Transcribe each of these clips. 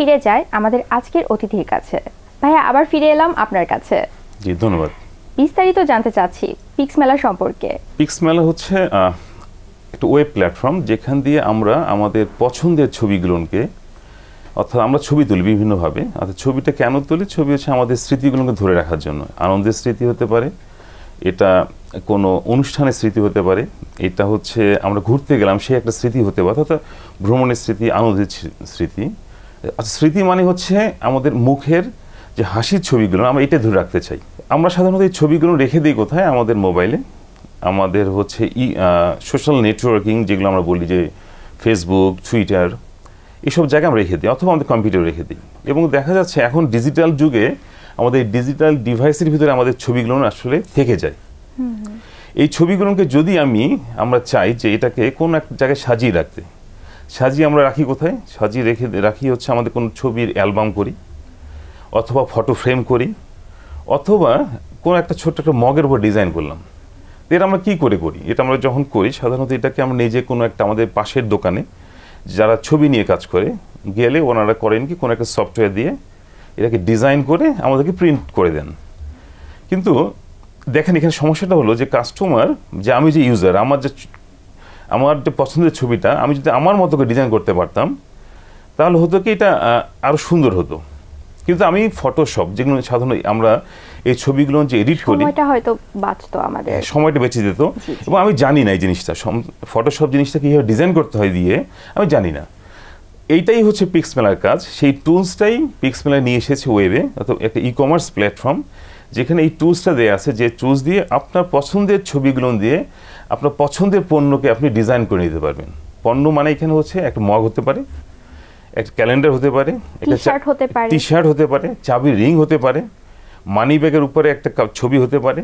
ফিরে যায় আমাদের আজকের অতিথির কাছে ভাইয়া আবার ফিরে এলাম আপনার কাছে জি ধন্যবাদ বিস্তারিত জানতে চাচ্ছি পিক্স মেলা সম্পর্কে পিক্স মেলা হচ্ছে একটা ওয়েব প্ল্যাটফর্ম যেখান দিয়ে আমরা আমাদের পছন্দের ছবিগুলোকে অর্থাৎ আমরা ছবি তুলি বিভিন্নভাবে অর্থাৎ ছবিটা কেন তুলি ছবি হচ্ছে আমাদের স্মৃতিগুলোকে ধরে রাখার জন্য আনন্দের স্মৃতি হতে পারে এটা কোনো অনুষ্ঠানের স্মৃতি হতে পারে এটা হচ্ছে আমরা ঘুরতে গেলাম সেই একটা স্মৃতি হতে পারে অর্থাৎ ভ্রমণের স্মৃতি আনন্দের স্মৃতি আচ্ছা স্মৃতি মানে হচ্ছে আমাদের মুখের যে হাসির ছবিগুলো আমরা এটা ধরে রাখতে চাই আমরা সাধারণত এই ছবিগুলো রেখে দিই কোথায় আমাদের মোবাইলে আমাদের হচ্ছে ই সোশ্যাল নেটওয়ার্কিং যেগুলো আমরা বলি যে ফেসবুক টুইটার এসব জায়গায় আমরা রেখে দিই অথবা আমাদের কম্পিউটার রেখে দিই এবং দেখা যাচ্ছে এখন ডিজিটাল যুগে আমাদের ডিজিটাল ডিভাইসের ভিতরে আমাদের ছবিগুলো আসলে থেকে যায় এই ছবিগুলোকে যদি আমি আমরা চাই যে এটাকে কোন এক জায়গায় সাজিয়ে রাখতে সাজিয়ে আমরা রাখি কোথায় সাজিয়ে রেখে রাখি হচ্ছে আমাদের কোনো ছবির অ্যালবাম করি অথবা ফটো ফ্রেম করি অথবা কোনো একটা ছোট্ট একটা মগের উপর ডিজাইন করলাম এটা আমরা কী করে করি এটা আমরা যখন করি সাধারণত এটাকে আমরা নিজে কোনো একটা আমাদের পাশের দোকানে যারা ছবি নিয়ে কাজ করে গেলে ওনারা করেন কি কোনো একটা সফটওয়্যার দিয়ে এটাকে ডিজাইন করে আমাদেরকে প্রিন্ট করে দেন কিন্তু দেখেন এখানে সমস্যাটা হলো যে কাস্টমার যে আমি যে ইউজার আমার যে আমার যে পছন্দের ছবিটা আমি যদি আমার মতো করে ডিজাইন করতে পারতাম তাহলে হতো কি এটা আরও সুন্দর হতো কিন্তু আমি ফটোশপ যেগুলো সাধারণত আমরা এই ছবিগুলো যে এডিট করি সময়টা হয়তো বাঁচতো আমাদের হ্যাঁ, সময়টা বেঁচে যেত এবং আমি জানি না এই জিনিসটা ফটোশপ জিনিসটা কীভাবে ডিজাইন করতে হয় দিয়ে আমি জানি না এইটাই হচ্ছে পিক্স মেলার কাজ সেই টুলসটাই পিক্স মেলায় নিয়ে এসেছে ওয়েবে অর্থাৎ একটা ই কমার্স প্ল্যাটফর্ম যেখানে এই টুলসটা দেওয়া আছে যে টুলস দিয়ে আপনার পছন্দের ছবিগুলো দিয়ে আপনার পছন্দের পণ্যকে আপনি ডিজাইন করে নিতে পারবেন পণ্য মানে এখানে হচ্ছে একটা মগ হতে পারে একটা ক্যালেন্ডার হতে পারে একটা শার্ট হতে টি শার্ট হতে পারে চাবি রিং হতে পারে মানি ব্যাগের উপরে একটা ছবি হতে পারে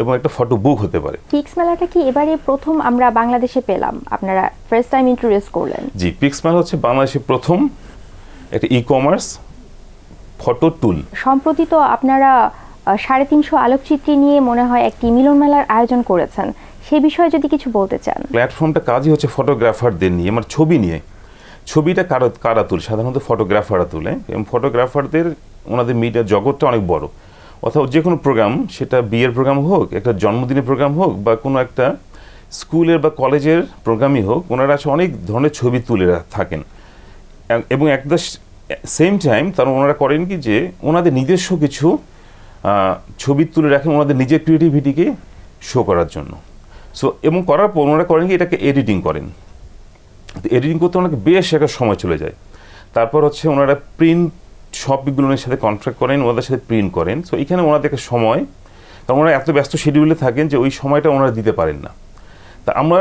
এবং একটা ফটো বুক হতে পারে পিক্স মেলাটা কি এবারে প্রথম আমরা বাংলাদেশে পেলাম আপনারা ফার্স্ট টাইম ইন্ট্রোডিউস করলেন জি পিক্স মেলা হচ্ছে বাংলাদেশের প্রথম একটা ই কমার্স ফটো টুল সম্প্রতি তো আপনারা সাড়ে তিনশো আলোকচিত্রী নিয়ে মনে হয় একটি মিলন মেলার আয়োজন করেছেন সে বিষয়ে যদি কিছু বলতে চান প্ল্যাটফর্মটা কাজই হচ্ছে ফটোগ্রাফারদের নিয়ে আমার ছবি নিয়ে ছবিটা কারা কারা তুলে সাধারণত ফটোগ্রাফাররা তুলে এবং ফটোগ্রাফারদের ওনাদের মিডিয়া জগৎটা অনেক বড় অথবা যে কোনো প্রোগ্রাম সেটা বিয়ের প্রোগ্রাম হোক একটা জন্মদিনের প্রোগ্রাম হোক বা কোনো একটা স্কুলের বা কলেজের প্রোগ্রামই হোক ওনারা অনেক ধরনের ছবি তুলে থাকেন এবং এক সেম টাইম তারা ওনারা করেন কি যে ওনাদের নিজস্ব কিছু ছবি তুলে রাখেন ওনাদের নিজের ক্রিয়েটিভিটিকে শো করার জন্য সো এবং করার পর ওনারা করেন কি এটাকে এডিটিং করেন তো এডিটিং করতে ওনাকে বেশ একটা সময় চলে যায় তারপর হচ্ছে ওনারা প্রিন্ট শপগুলোর সাথে কন্ট্রাক্ট করেন ওনাদের সাথে প্রিন্ট করেন সো এখানে ওনাদের একটা সময় কারণ ওনারা এত ব্যস্ত শিডিউলে থাকেন যে ওই সময়টা ওনারা দিতে পারেন না তা আমরা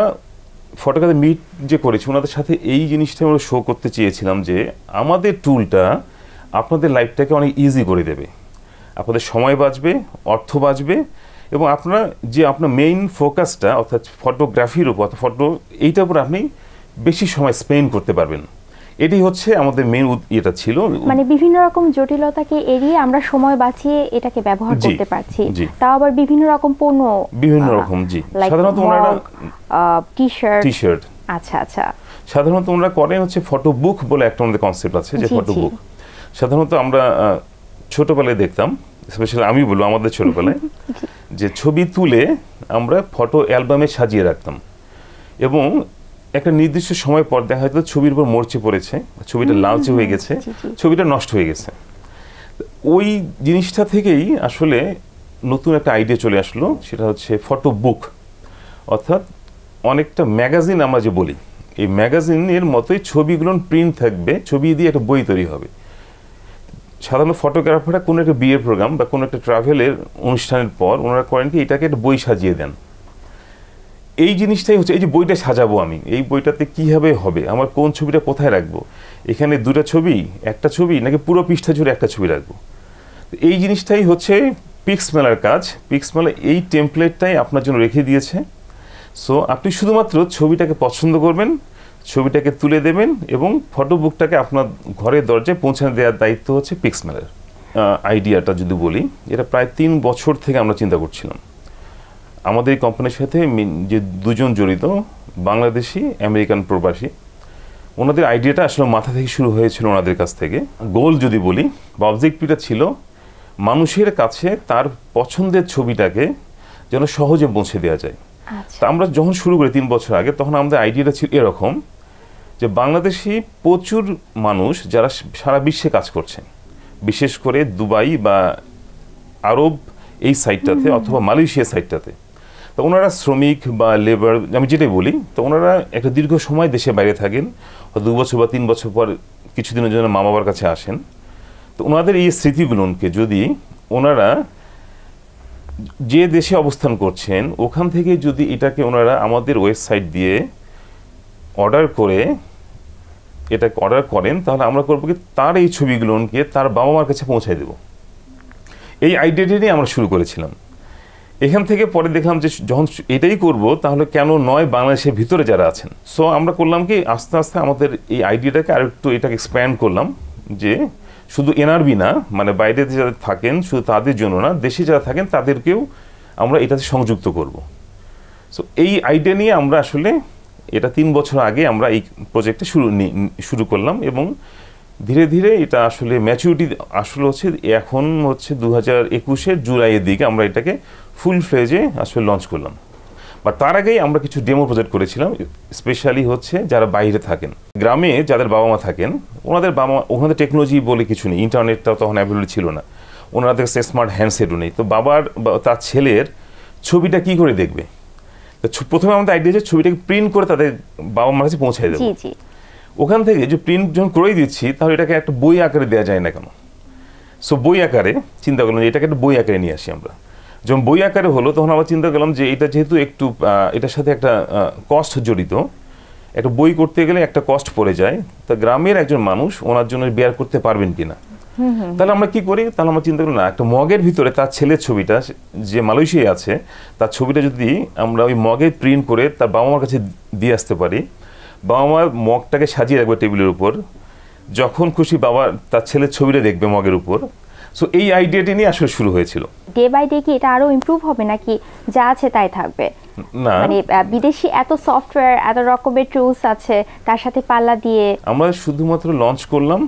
ফটোগ্রাফি মিট যে করেছি ওনাদের সাথে এই জিনিসটা আমরা শো করতে চেয়েছিলাম যে আমাদের টুলটা আপনাদের লাইফটাকে অনেক ইজি করে দেবে আপনাদের সময় বাঁচবে অর্থ বাঁচবে এবং আপনার যে আপনার মেইন ফোকাসটা অর্থাৎ ফটোগ্রাফির উপর অর্থাৎ ফটো এইটার উপর আপনি বেশি সময় স্পেন্ড করতে পারবেন এটাই হচ্ছে আমাদের মেন এটা ছিল মানে বিভিন্ন রকম জটিলতাকে এড়িয়ে আমরা সময় বাঁচিয়ে এটাকে ব্যবহার করতে পারছি তাও আবার বিভিন্ন রকম পণ্য বিভিন্ন রকম জি সাধারণত ওনারা টি শার্ট টি শার্ট আচ্ছা আচ্ছা সাধারণত ওনারা করে হচ্ছে ফটো বুক বলে একটা আমাদের কনসেপ্ট আছে যে ফটো বুক সাধারণত আমরা ছোটবেলায় দেখতাম স্পেশালি আমি বলবো আমাদের ছোটোবেলায় যে ছবি তুলে আমরা ফটো অ্যালবামে সাজিয়ে রাখতাম এবং একটা নির্দিষ্ট সময় পর দেখা হয়তো ছবির উপর মরচে পড়েছে ছবিটা লালচে হয়ে গেছে ছবিটা নষ্ট হয়ে গেছে ওই জিনিসটা থেকেই আসলে নতুন একটা আইডিয়া চলে আসলো সেটা হচ্ছে ফটো বুক অর্থাৎ অনেকটা ম্যাগাজিন আমরা যে বলি এই ম্যাগাজিনের মতোই ছবিগুলো প্রিন্ট থাকবে ছবি দিয়ে একটা বই তৈরি হবে সাধারণত ফটোগ্রাফাররা কোনো একটা বিয়ের প্রোগ্রাম বা কোনো একটা ট্রাভেলের অনুষ্ঠানের পর ওনারা করেন কি এটাকে একটা বই সাজিয়ে দেন এই জিনিসটাই হচ্ছে এই যে বইটা সাজাবো আমি এই বইটাতে কীভাবে হবে আমার কোন ছবিটা কোথায় রাখবো এখানে দুটা ছবি একটা ছবি নাকি পুরো পৃষ্ঠা জুড়ে একটা ছবি রাখবো এই জিনিসটাই হচ্ছে পিক্স মেলার কাজ পিক্স মেলা এই টেমপ্লেটটাই আপনার জন্য রেখে দিয়েছে সো আপনি শুধুমাত্র ছবিটাকে পছন্দ করবেন ছবিটাকে তুলে দেবেন এবং ফটো বুকটাকে আপনার ঘরের দরজায় পৌঁছানো দেওয়ার দায়িত্ব হচ্ছে পিক্সমেলের আইডিয়াটা যদি বলি এটা প্রায় তিন বছর থেকে আমরা চিন্তা করছিলাম আমাদের এই কোম্পানির সাথে যে দুজন জড়িত বাংলাদেশি আমেরিকান প্রবাসী ওনাদের আইডিয়াটা আসলে মাথা থেকে শুরু হয়েছিল ওনাদের কাছ থেকে গোল যদি বলি বা অবজেক্টিভটা ছিল মানুষের কাছে তার পছন্দের ছবিটাকে যেন সহজে পৌঁছে দেওয়া যায় আচ্ছা। তা আমরা যখন শুরু করি তিন বছর আগে তখন আমাদের আইডিয়াটা ছিল এরকম যে বাংলাদেশি প্রচুর মানুষ যারা সারা বিশ্বে কাজ করছেন বিশেষ করে দুবাই বা আরব এই সাইটটাতে অথবা মালয়েশিয়া সাইটটাতে তো ওনারা শ্রমিক বা লেবার আমি যেটাই বলি তো ওনারা একটা দীর্ঘ সময় দেশে বাইরে থাকেন দু বছর বা তিন বছর পর কিছুদিনের জন্য মা বাবার কাছে আসেন তো ওনাদের এই স্মৃতিগুলোকে যদি ওনারা যে দেশে অবস্থান করছেন ওখান থেকে যদি এটাকে ওনারা আমাদের ওয়েবসাইট দিয়ে অর্ডার করে এটা অর্ডার করেন তাহলে আমরা করবো কি তার এই ছবিগুলোকে তার বাবা মার কাছে পৌঁছায় দেব এই আইডিয়াটি নিয়ে আমরা শুরু করেছিলাম এখান থেকে পরে দেখলাম যে যখন এটাই করব তাহলে কেন নয় বাংলাদেশের ভিতরে যারা আছেন সো আমরা করলাম কি আস্তে আস্তে আমাদের এই আইডিয়াটাকে আরেকটু এটাকে এক্সপ্যান্ড করলাম যে শুধু এনআরবি না মানে বাইরে যারা থাকেন শুধু তাদের জন্য না দেশে যারা থাকেন তাদেরকেও আমরা এটাতে সংযুক্ত করব সো এই আইডিয়া নিয়ে আমরা আসলে এটা তিন বছর আগে আমরা এই প্রজেক্টটা শুরু শুরু করলাম এবং ধীরে ধীরে এটা আসলে ম্যাচিউরিটি আসলে হচ্ছে এখন হচ্ছে দু হাজার একুশের জুলাইয়ের দিকে আমরা এটাকে ফুল ফেজে আসলে লঞ্চ করলাম বা তার আগেই আমরা কিছু ডেমো প্রজেক্ট করেছিলাম স্পেশালি হচ্ছে যারা বাইরে থাকেন গ্রামে যাদের বাবা মা থাকেন ওনাদের বাবা ওনাদের টেকনোলজি বলে কিছু নেই ইন্টারনেটটাও তখন অ্যাভেলেবল ছিল না ওনাদের কাছে স্মার্ট হ্যান্ডসেটও নেই তো বাবার বা তার ছেলের ছবিটা কি করে দেখবে প্রথমে আমাদের আইডিয়া যে ছবিটাকে প্রিন্ট করে তাদের বাবা মার কাছে পৌঁছে দেবো ওখান থেকে যে প্রিন্ট যখন করেই দিচ্ছি তাহলে এটাকে একটা বই আকারে দেওয়া যায় না কেন সো বই আকারে চিন্তা করলাম যে এটাকে একটা বই আকারে নিয়ে আসি আমরা যখন বই আকারে হলো তখন আবার চিন্তা করলাম যে এটা যেহেতু একটু এটার সাথে একটা কস্ট জড়িত একটা বই করতে গেলে একটা কস্ট পড়ে যায় তা গ্রামের একজন মানুষ ওনার জন্য বেয়ার করতে পারবেন কি না তাহলে আমরা কি করি তাহলে আমরা চিন্তা করি না একটা মগের ভিতরে তার ছেলের ছবিটা যে মালয়েশিয়ায় আছে তার ছবিটা যদি আমরা ওই মগে প্রিন্ট করে তার বাবা মার কাছে দিয়ে আসতে পারি বাবা মার মগটাকে সাজিয়ে রাখবে টেবিলের উপর যখন খুশি বাবা তার ছেলের ছবিটা দেখবে মগের উপর সো এই আইডিয়াটি নিয়ে আসলে শুরু হয়েছিল ডে বাই ডে কি এটা আরো ইমপ্রুভ হবে নাকি যা আছে তাই থাকবে না মানে বিদেশি এত সফটওয়্যার এত রকমের টুলস আছে তার সাথে পাল্লা দিয়ে আমরা শুধুমাত্র লঞ্চ করলাম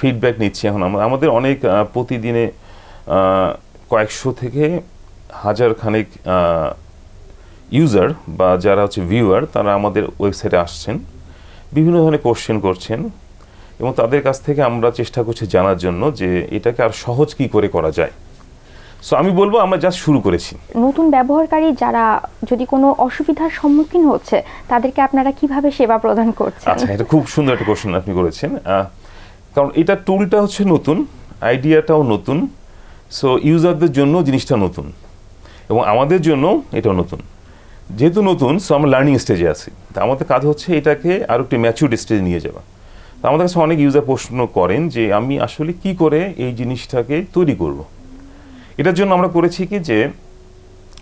ফিডব্যাক নিচ্ছি এখন আমরা আমাদের অনেক প্রতিদিনে কয়েকশো থেকে হাজার খানেক ইউজার বা যারা হচ্ছে ভিউয়ার তারা আমাদের ওয়েবসাইটে আসছেন বিভিন্ন ধরনের কোশ্চেন করছেন এবং তাদের কাছ থেকে আমরা চেষ্টা করছি জানার জন্য যে এটাকে আর সহজ কি করে করা যায় সো আমি বলবো আমরা জাস্ট শুরু করেছি নতুন ব্যবহারকারী যারা যদি কোনো অসুবিধার সম্মুখীন হচ্ছে তাদেরকে আপনারা কিভাবে সেবা প্রদান করছেন আচ্ছা এটা খুব সুন্দর একটা কোশ্চেন আপনি করেছেন কারণ এটা টুলটা হচ্ছে নতুন আইডিয়াটাও নতুন সো ইউজারদের জন্য জিনিসটা নতুন এবং আমাদের জন্য এটা নতুন যেহেতু নতুন সো আমরা লার্নিং স্টেজে আছি তা আমাদের কাজ হচ্ছে এটাকে আরও একটি ম্যাচিউড স্টেজে নিয়ে যাওয়া তো আমাদের কাছে অনেক ইউজার প্রশ্ন করেন যে আমি আসলে কি করে এই জিনিসটাকে তৈরি করব। এটার জন্য আমরা করেছি কি যে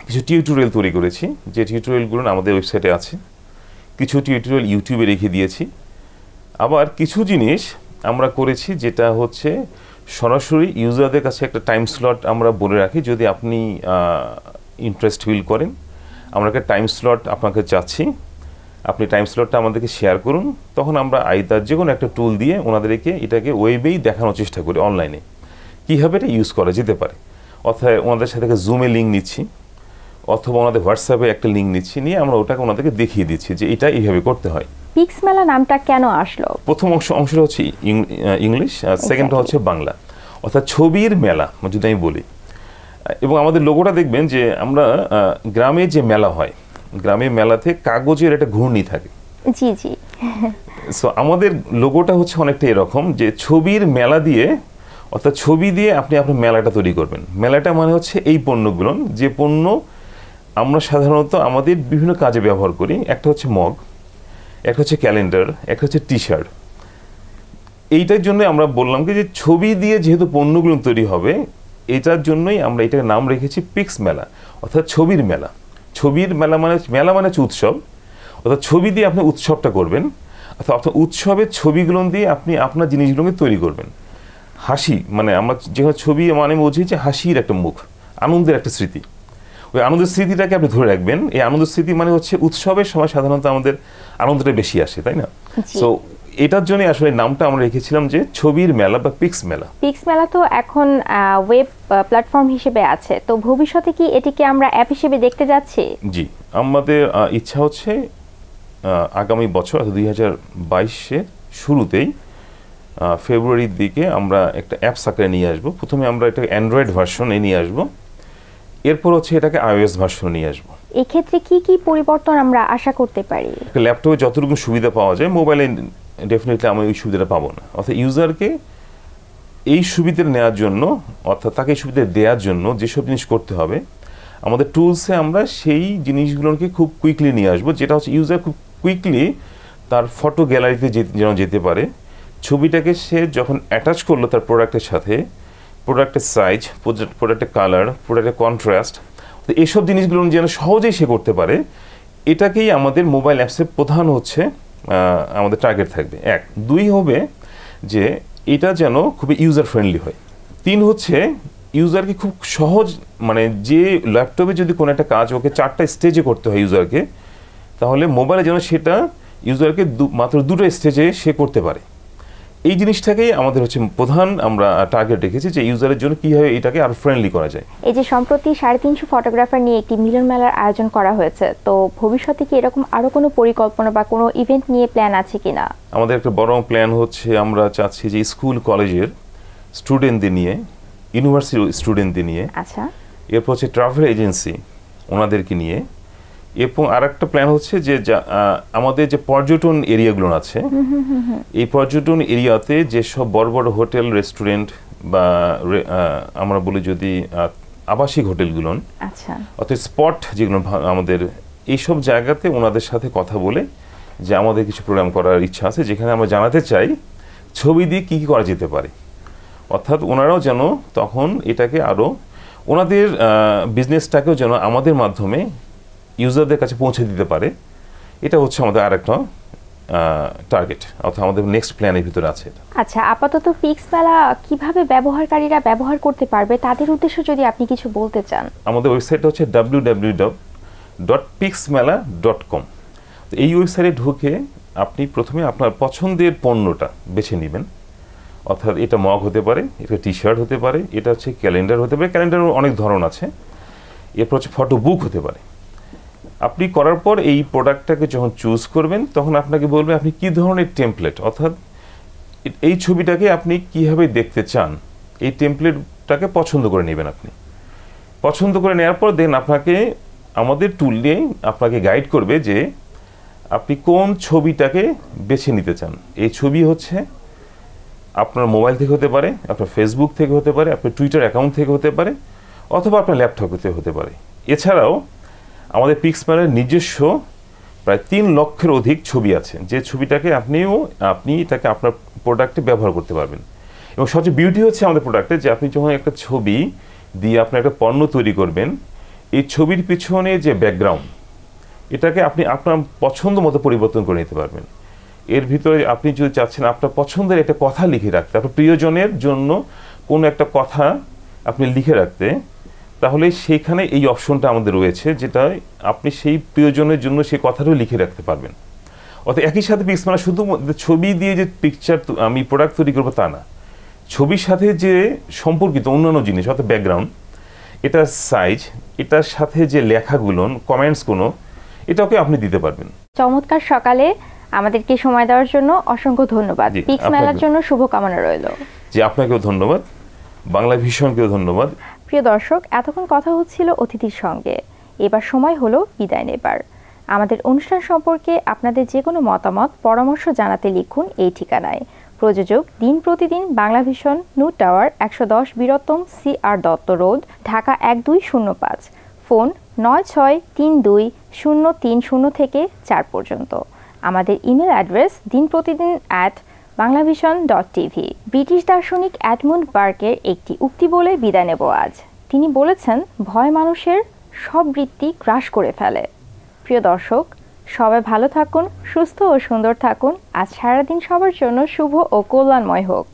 কিছু টিউটোরিয়াল তৈরি করেছি যে টিউটোরিয়ালগুলো আমাদের ওয়েবসাইটে আছে কিছু টিউটোরিয়াল ইউটিউবে রেখে দিয়েছি আবার কিছু জিনিস আমরা করেছি যেটা হচ্ছে সরাসরি ইউজারদের কাছে একটা টাইম স্লট আমরা বলে রাখি যদি আপনি ইন্টারেস্ট ফিল করেন আমরা একটা টাইম স্লট আপনাকে চাচ্ছি আপনি টাইম স্লটটা আমাদেরকে শেয়ার করুন তখন আমরা আইদার যে কোনো একটা টুল দিয়ে ওনাদেরকে এটাকে ওয়েবেই দেখানোর চেষ্টা করি অনলাইনে কীভাবে এটা ইউজ করা যেতে পারে অর্থাৎ ওনাদের সাথে জুমে লিঙ্ক নিচ্ছি অথবা ওনাদের হোয়াটসঅ্যাপে একটা লিঙ্ক নিচ্ছি নিয়ে আমরা ওটাকে ওনাদেরকে দেখিয়ে দিচ্ছি যে এটা এইভাবে করতে হয় পিক্স মেলা নামটা কেন আসলো প্রথম অংশ অংশটা হচ্ছে ইংলিশ আর সেকেন্ডটা হচ্ছে বাংলা অর্থাৎ ছবির মেলা মানে যদি আমি বলি এবং আমাদের লোগোটা দেখবেন যে আমরা গ্রামে যে মেলা হয় গ্রামে মেলাতে কাগজের একটা ঘূর্ণি থাকে জি জি সো আমাদের লোগোটা হচ্ছে অনেকটা এরকম যে ছবির মেলা দিয়ে অর্থাৎ ছবি দিয়ে আপনি আপনার মেলাটা তৈরি করবেন মেলাটা মানে হচ্ছে এই পণ্যগুলো যে পণ্য আমরা সাধারণত আমাদের বিভিন্ন কাজে ব্যবহার করি একটা হচ্ছে মগ একটা হচ্ছে ক্যালেন্ডার একটা হচ্ছে টি শার্ট এইটার জন্য আমরা বললাম কি যে ছবি দিয়ে যেহেতু পণ্যগুলো তৈরি হবে এটার জন্যই আমরা এটার নাম রেখেছি পিক্স মেলা অর্থাৎ ছবির মেলা ছবির মেলা মানে মেলা মানে হচ্ছে উৎসব অর্থাৎ ছবি দিয়ে আপনি উৎসবটা করবেন অর্থাৎ অর্থাৎ উৎসবের ছবিগুলো দিয়ে আপনি আপনার জিনিসগুলোকে তৈরি করবেন হাসি মানে আমরা যেখানে ছবি মানে বলছি যে হাসির একটা মুখ আনন্দের একটা স্মৃতি ওই আনন্দ স্মৃতিটাকে আপনি ধরে রাখবেন এই আনন্দ স্মৃতি মানে হচ্ছে উৎসবের সময় সাধারণত আমাদের আনন্দটা বেশি আসে তাই না তো এটার জন্য আসলে নামটা আমরা রেখেছিলাম যে ছবির মেলা বা পিক্স মেলা পিক্স মেলা তো এখন ওয়েব প্ল্যাটফর্ম হিসেবে আছে তো ভবিষ্যতে কি এটিকে আমরা অ্যাপ হিসেবে দেখতে যাচ্ছি জি আমাদের ইচ্ছা হচ্ছে আগামী বছর অর্থাৎ দুই হাজার বাইশের শুরুতেই ফেব্রুয়ারির দিকে আমরা একটা অ্যাপস আকারে নিয়ে আসবো প্রথমে আমরা একটা অ্যান্ড্রয়েড ভার্সনে নিয়ে আসবো এরপর হচ্ছে এটাকে আইওএস ভার্সনে নিয়ে আসবো এক্ষেত্রে কি কি পরিবর্তন আমরা আশা করতে পারি ল্যাপটপে যতটুকু সুবিধা পাওয়া যায় মোবাইলে ডেফিনেটলি আমি ওই সুবিধাটা পাবো না অর্থাৎ ইউজারকে এই সুবিধা নেওয়ার জন্য অর্থাৎ তাকে এই সুবিধা দেওয়ার জন্য যেসব জিনিস করতে হবে আমাদের টুলসে আমরা সেই জিনিসগুলোকে খুব কুইকলি নিয়ে আসবো যেটা হচ্ছে ইউজার খুব কুইকলি তার ফটো গ্যালারিতে যেন যেতে পারে ছবিটাকে সে যখন অ্যাটাচ করলো তার প্রোডাক্টের সাথে প্রোডাক্টের সাইজ প্রোডাক্টের কালার প্রোডাক্টের কন্ট্রাস্ট এসব জিনিসগুলো যেন সহজেই সে করতে পারে এটাকেই আমাদের মোবাইল অ্যাপসের প্রধান হচ্ছে আমাদের টার্গেট থাকবে এক দুই হবে যে এটা যেন খুবই ইউজার ফ্রেন্ডলি হয় তিন হচ্ছে ইউজারকে খুব সহজ মানে যে ল্যাপটপে যদি কোনো একটা কাজ ওকে চারটা স্টেজে করতে হয় ইউজারকে তাহলে মোবাইলে যেন সেটা ইউজারকে মাত্র দুটো স্টেজে সে করতে পারে এই জিনিসটাকেই আমাদের হচ্ছে প্রধান আমরা টার্গেট রেখেছি যে ইউজারের জন্য কীভাবে এটাকে আর ফ্রেন্ডলি করা যায় এই যে সম্প্রতি সাড়ে তিনশো ফটোগ্রাফার নিয়ে একটি মিলন মেলার আয়োজন করা হয়েছে তো ভবিষ্যতে কি এরকম আরও কোনো পরিকল্পনা বা কোনো ইভেন্ট নিয়ে প্ল্যান আছে কি না আমাদের একটা বড় প্ল্যান হচ্ছে আমরা চাচ্ছি যে স্কুল কলেজের স্টুডেন্টদের নিয়ে ইউনিভার্সিটি স্টুডেন্টদের নিয়ে আচ্ছা এরপর হচ্ছে ট্রাভেল এজেন্সি ওনাদেরকে নিয়ে এবং আর একটা প্ল্যান হচ্ছে যে আমাদের যে পর্যটন এরিয়াগুলো আছে এই পর্যটন এরিয়াতে যেসব বড় বড় হোটেল রেস্টুরেন্ট বা আমরা বলি যদি আবাসিক হোটেলগুলো আচ্ছা। অর্থাৎ স্পট যেগুলো আমাদের এইসব জায়গাতে ওনাদের সাথে কথা বলে যে আমাদের কিছু প্রোগ্রাম করার ইচ্ছা আছে যেখানে আমরা জানাতে চাই ছবি দিয়ে কী কী করা যেতে পারে অর্থাৎ ওনারাও যেন তখন এটাকে আরও ওনাদের বিজনেসটাকেও যেন আমাদের মাধ্যমে ইউজারদের কাছে পৌঁছে দিতে পারে এটা হচ্ছে আমাদের আরেকটা টার্গেট অর্থাৎ আমাদের নেক্সট প্ল্যানের ভিতরে আছে আচ্ছা আপাতত ফিক্স মেলা কিভাবে ব্যবহারকারীরা ব্যবহার করতে পারবে তাদের উদ্দেশ্যে যদি আপনি কিছু বলতে চান আমাদের ওয়েবসাইট হচ্ছে www.pixmela.com এই ওয়েবসাইটে ঢুকে আপনি প্রথমে আপনার পছন্দের পণ্যটা বেছে নেবেন অর্থাৎ এটা মগ হতে পারে এটা টি শার্ট হতে পারে এটা হচ্ছে ক্যালেন্ডার হতে পারে ক্যালেন্ডার অনেক ধরন আছে এরপর হচ্ছে ফটো বুক হতে পারে আপনি করার পর এই প্রোডাক্টটাকে যখন চুজ করবেন তখন আপনাকে বলবে আপনি কি ধরনের টেমপ্লেট অর্থাৎ এই ছবিটাকে আপনি কিভাবে দেখতে চান এই টেমপ্লেটটাকে পছন্দ করে নেবেন আপনি পছন্দ করে নেওয়ার পর দেন আপনাকে আমাদের টুল নিয়ে আপনাকে গাইড করবে যে আপনি কোন ছবিটাকে বেছে নিতে চান এই ছবি হচ্ছে আপনার মোবাইল থেকে হতে পারে আপনার ফেসবুক থেকে হতে পারে আপনার টুইটার অ্যাকাউন্ট থেকে হতে পারে অথবা আপনার ল্যাপটপ থেকে হতে পারে এছাড়াও আমাদের পিক্সমারের নিজস্ব প্রায় তিন লক্ষের অধিক ছবি আছে যে ছবিটাকে আপনিও আপনি তাকে আপনার প্রোডাক্টে ব্যবহার করতে পারবেন এবং সবচেয়ে বিউটি হচ্ছে আমাদের প্রোডাক্টে যে আপনি যখন একটা ছবি দিয়ে আপনি একটা পণ্য তৈরি করবেন এই ছবির পিছনে যে ব্যাকগ্রাউন্ড এটাকে আপনি আপনার পছন্দ মতো পরিবর্তন করে নিতে পারবেন এর ভিতরে আপনি যদি চাচ্ছেন আপনার পছন্দের একটা কথা লিখে রাখতে আপনার প্রিয়জনের জন্য কোনো একটা কথা আপনি লিখে রাখতে তাহলে সেখানে এই অপশনটা আমাদের রয়েছে যেটা আপনি সেই প্রিয়জনের জন্য সেই কথাটাও লিখে রাখতে পারবেন অর্থাৎ একই সাথে পিক্স মানে শুধু ছবি দিয়ে যে পিকচার আমি প্রোডাক্ট তৈরি করবো তা না ছবির সাথে যে সম্পর্কিত অন্যান্য জিনিস অর্থাৎ ব্যাকগ্রাউন্ড এটার সাইজ এটার সাথে যে লেখাগুলো কমেন্টস কোনো এটাকে আপনি দিতে পারবেন চমৎকার সকালে আমাদেরকে সময় দেওয়ার জন্য অসংখ্য ধন্যবাদ পিক্স মেলার জন্য শুভকামনা রইল যে আপনাকেও ধন্যবাদ বাংলা ভীষণকেও ধন্যবাদ প্রিয় দর্শক এতক্ষণ কথা হচ্ছিল অতিথির সঙ্গে এবার সময় হলো বিদায় নেবার আমাদের অনুষ্ঠান সম্পর্কে আপনাদের যে কোনো মতামত পরামর্শ জানাতে লিখুন এই ঠিকানায় প্রযোজক দিন প্রতিদিন বাংলা ভিশন নু টাওয়ার একশো দশ বীরত্তম C R Datta Road Dhaka এক দুই শূন্য পাঁচ ফোন নয় ছয় তিন দুই শূন্য তিন শূন্য থেকে চার পর্যন্ত আমাদের ইমেল অ্যাড্রেস দিন প্রতিদিন at Banglavision dot TV British দার্শনিক অ্যাডমুন্ড বার্কের একটি উক্তি বলে বিদায় নেব আজ তিনি বলেছেন ভয় মানুষের সব বৃত্তি গ্রাস করে ফেলে প্রিয় দর্শক সবাই ভালো থাকুন সুস্থ ও সুন্দর থাকুন আজ সারাদিন সবার জন্য শুভ ও কল্যাণময় হোক